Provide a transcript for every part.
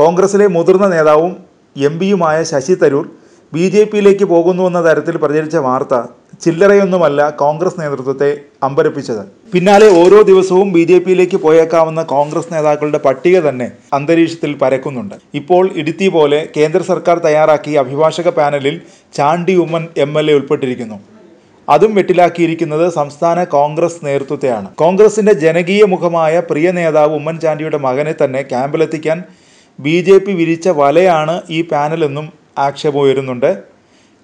കോൺഗ്രസിലെ മുതിർന്ന നേതാവും എം പിയുമായ ശശി തരൂർ ബി ജെ പിയിലേക്ക് പോകുന്നുവെന്ന തരത്തിൽ പ്രചരിച്ച വാർത്ത ചില്ലറയൊന്നുമല്ല കോൺഗ്രസ് നേതൃത്വത്തെ അമ്പരപ്പിച്ചത് പിന്നാലെ ഓരോ ദിവസവും ബി ജെ പിയിലേക്ക് പോയേക്കാവുന്ന കോൺഗ്രസ് നേതാക്കളുടെ പട്ടിക തന്നെ അന്തരീക്ഷത്തിൽ പരക്കുന്നുണ്ട് ഇപ്പോൾ ഇടുത്തി പോലെ കേന്ദ്ര സർക്കാർ തയ്യാറാക്കിയ അഭിഭാഷക പാനലിൽ Chandy Oommen M L A ഉൾപ്പെട്ടിരിക്കുന്നു അതും വെട്ടിലാക്കിയിരിക്കുന്നത് സംസ്ഥാന കോൺഗ്രസ് നേതൃത്വത്തെയാണ് കോൺഗ്രസിന്റെ ജനകീയ മുഖമായ പ്രിയ നേതാവ് ഉമ്മൻചാണ്ടിയുടെ മകനെ തന്നെ ക്യാമ്പിലെത്തിക്കാൻ ബി ജെ പി വിരിച്ച വലയാണ് ഈ പാനലെന്നും ആക്ഷേപമുയരുന്നുണ്ട്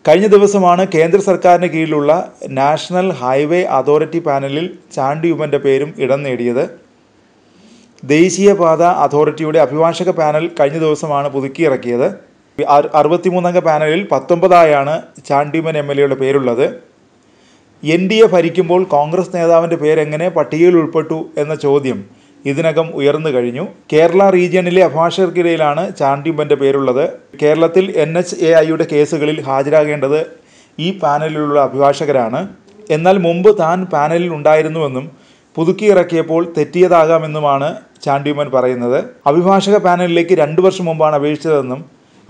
കഴിഞ്ഞ ദിവസമാണ് കേന്ദ്ര സർക്കാരിന് കീഴിലുള്ള നാഷണൽ ഹൈവേ അതോറിറ്റി പാനലിൽ ചാണ്ടിയുമ്മൻ്റെ പേരും ഇടം നേടിയത് ദേശീയപാത അതോറിറ്റിയുടെ അഭിഭാഷക പാനൽ കഴിഞ്ഞ ദിവസമാണ് പുതുക്കിയിറക്കിയത് അറുപത്തിമൂന്നംഗ പാനലിൽ പത്തൊമ്പതായാണ് ചാണ്ടിയുമ്മൻ എം എൽ എയുടെ പേരുള്ളത് എൻ ഡി എ ഭരിക്കുമ്പോൾ കോൺഗ്രസ് നേതാവിൻ്റെ പേരെങ്ങനെ പട്ടികയിൽ ഉൾപ്പെട്ടു എന്ന ചോദ്യം ഇതിനകം ഉയർന്നു കഴിഞ്ഞു കേരള റീജിയണിലെ അഭിഭാഷകർക്കിടയിലാണ് ചാണ്ടിമ്പൻ്റെ പേരുള്ളത് കേരളത്തിൽ എൻ എച്ച് എ ഐയുടെ കേസുകളിൽ ഹാജരാകേണ്ടത് ഈ പാനലിലുള്ള അഭിഭാഷകരാണ് എന്നാൽ മുമ്പ് താൻ പാനലിൽ ഉണ്ടായിരുന്നുവെന്നും പുതുക്കിയിറക്കിയപ്പോൾ തെറ്റിയതാകാമെന്നുമാണ് ചാണ്ടിമൻ പറയുന്നത് അഭിഭാഷക പാനലിലേക്ക് രണ്ടു വർഷം മുമ്പാണ് അപേക്ഷിച്ചതെന്നും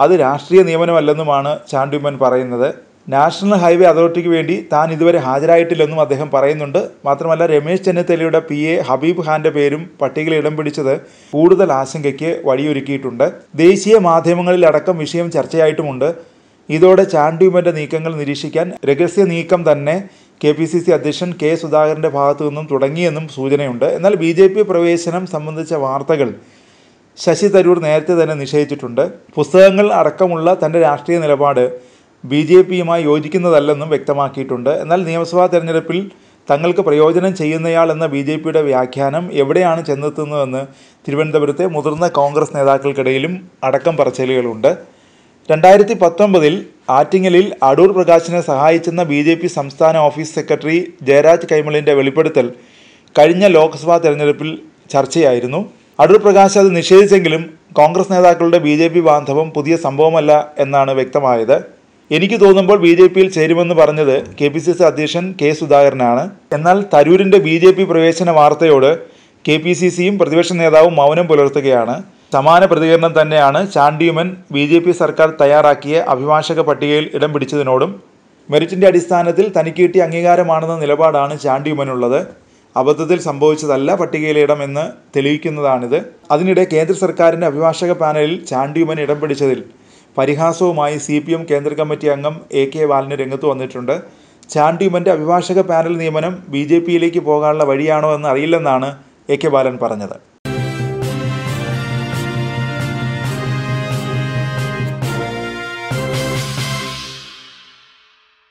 അത് രാഷ്ട്രീയ നിയമനമല്ലെന്നുമാണ് ചാണ്ടിമൻ പറയുന്നത് നാഷണൽ ഹൈവേ അതോറിറ്റിക്ക് വേണ്ടി താൻ ഇതുവരെ ഹാജരായിട്ടില്ലെന്നും അദ്ദേഹം പറയുന്നുണ്ട് മാത്രമല്ല രമേശ് ചെന്നിത്തലയുടെ പി എ ഹബീബ് ഖാന്റെ പേരും പട്ടികയിൽ ഇടം പിടിച്ചത് കൂടുതൽ ആശങ്കയ്ക്ക് വഴിയൊരുക്കിയിട്ടുണ്ട് ദേശീയ മാധ്യമങ്ങളിലടക്കം വിഷയം ചർച്ചയായിട്ടുമുണ്ട് ഇതോടെ ചാണ്ടിയുമന്റെ നീക്കങ്ങൾ നിരീക്ഷിക്കാൻ രഹസ്യ നീക്കം തന്നെ കെ പി സി സി അധ്യക്ഷൻ കെ സുധാകരൻ്റെ ഭാഗത്തു നിന്നും തുടങ്ങിയെന്നും സൂചനയുണ്ട് എന്നാൽ ബി ജെ പി പ്രവേശനം സംബന്ധിച്ച വാർത്തകൾ ശശി തരൂർ നേരത്തെ തന്നെ നിഷേധിച്ചിട്ടുണ്ട് പുസ്തകങ്ങൾ അടക്കമുള്ള തൻ്റെ രാഷ്ട്രീയ നിലപാട് ബി ജെ പിയുമായി യോജിക്കുന്നതല്ലെന്നും വ്യക്തമാക്കിയിട്ടുണ്ട് എന്നാൽ നിയമസഭാ തെരഞ്ഞെടുപ്പിൽ തങ്ങൾക്ക് പ്രയോജനം ചെയ്യുന്നയാൾ എന്ന ബി ജെ പിയുടെ വ്യാഖ്യാനം എവിടെയാണ് ചെന്നെത്തുന്നതെന്ന് തിരുവനന്തപുരത്തെ മുതിർന്ന കോൺഗ്രസ് നേതാക്കൾക്കിടയിലും അടക്കം പറച്ചിലുകളുണ്ട് രണ്ടായിരത്തി പത്തൊമ്പതിൽ ആറ്റിങ്ങലിൽ അടൂർ പ്രകാശിനെ സഹായിച്ചെന്ന ബി ജെ പി സംസ്ഥാന ഓഫീസ് സെക്രട്ടറി ജയരാജ് കൈമളിൻ്റെ വെളിപ്പെടുത്തൽ കഴിഞ്ഞ ലോക്സഭാ തെരഞ്ഞെടുപ്പിൽ ചർച്ചയായിരുന്നു അടൂർ പ്രകാശ് അത് നിഷേധിച്ചെങ്കിലും കോൺഗ്രസ് നേതാക്കളുടെ ബി ജെ പി ബാന്ധവം പുതിയ സംഭവമല്ല എന്നാണ് വ്യക്തമായത് എനിക്ക് തോന്നുമ്പോൾ ബി ജെ പിയിൽ ചേരുമെന്ന് പറഞ്ഞത് കെ പി സി സി അധ്യക്ഷൻ കെ സുധാകരനാണ് എന്നാൽ തരൂരിൻ്റെ ബി ജെ പി പ്രവേശന വാർത്തയോട് കെ പി സി സിയും പ്രതിപക്ഷ നേതാവും മൗനം പുലർത്തുകയാണ് സമാന പ്രതികരണം തന്നെയാണ് ചാണ്ടിയുമൻ ബി ജെ പി സർക്കാർ തയ്യാറാക്കിയ അഭിഭാഷക പട്ടികയിൽ ഇടം പിടിച്ചതിനോടും മെറിറ്റിൻ്റെ അടിസ്ഥാനത്തിൽ തനിക്ക് കിട്ടിയ അംഗീകാരമാണെന്ന നിലപാടാണ് ചാണ്ടിയുമനുള്ളത് അബദ്ധത്തിൽ സംഭവിച്ചതല്ല പട്ടികയിലെ ഇടമെന്ന് തെളിയിക്കുന്നതാണിത് അതിനിടെ കേന്ദ്ര സർക്കാരിൻ്റെ അഭിഭാഷക പാനലിൽ ചാണ്ടിയുമൻ ഇടം പിടിച്ചതിൽ പരിഹാസവുമായി സി പി എം കേന്ദ്ര കമ്മിറ്റി അംഗം എ കെ ബാലന് രംഗത്ത് വന്നിട്ടുണ്ട് ചാണ്ടിമൻ്റെ അഭിഭാഷക പാനൽ നിയമനം ബി ജെ പിയിലേക്ക് പോകാനുള്ള വഴിയാണോ എന്ന് അറിയില്ലെന്നാണ് എ കെ ബാലൻ പറഞ്ഞത്